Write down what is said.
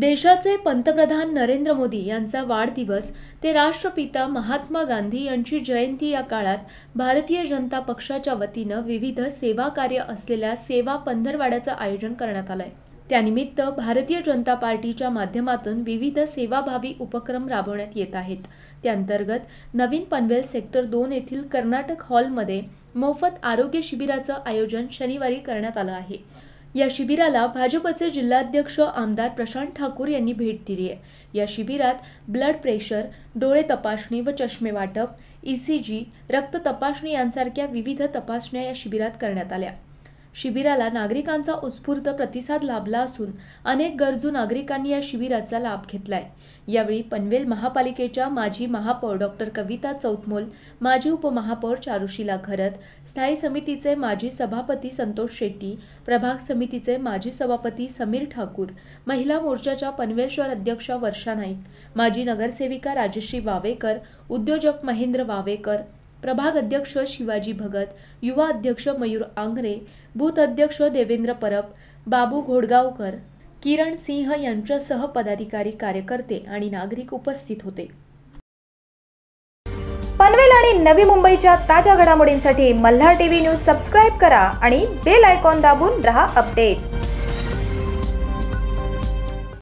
देशाचे पंतप्रधान नरेंद्र मोदी यांचा वाढदिवस ते राष्ट्रपिता महात्मा गांधी यांची जयंती या काळात भारतीय जनता पक्षाच्या वतीनं विविध सेवा कार्य असलेल्या सेवा पंधरवाड्याचं आयोजन करण्यात आलं आहे त्यानिमित्त भारतीय जनता पार्टीच्या माध्यमातून विविध सेवाभावी उपक्रम राबवण्यात येत आहेत अंतर्गत नवीन पनवेल सेक्टर दोन येथील कर्नाटक हॉलमध्ये मोफत आरोग्य शिबिराचं आयोजन शनिवारी करण्यात आलं आहे या शिबिराला भाजपचे जिल्हाध्यक्ष आमदार प्रशांत ठाकूर यांनी भेट दिली आहे या शिबिरात ब्लड प्रेशर डोळे तपासणी व चष्मे वाटप ई सी जी रक्त तपासणी यांसारख्या विविध तपासण्या या शिबिरात करण्यात आल्या शिबिराला नागरिकांचा उत्स्फूर्त प्रतिसाद लाभला असून अनेक गरजू नागरिकांनी या शिबिराचा लाभ घेतलाय यावेळी पनवेल महापालिकेच्या माजी महापौर डॉक्टर कविता चौथमोल माजी उपमहापौर चारुशिला घरत स्थायी समितीचे माजी सभापती संतोष शेट्टी प्रभाग समितीचे माजी सभापती समीर ठाकूर महिला मोर्चाच्या पनवेल शहर अध्यक्षा वर्षा नाईक माजी नगरसेविका राजश्री वावेकर उद्योजक महेंद्र वावेकर प्रभाग अध्यक्ष शिवाजी भगत युवा अध्यक्ष मयूर आंगरे भूत अध्यक्ष देवेंद्र परब बाबू घोडगावकर किरण सिंह यांच्यासह पदाधिकारी कार्यकर्ते आणि नागरिक उपस्थित होते पनवेल आणि नवी मुंबईच्या ताज्या घडामोडींसाठी मल्हार टीव्ही न्यूज सबस्क्राईब करा आणि बेल आयकॉन दाबून रहा अपडेट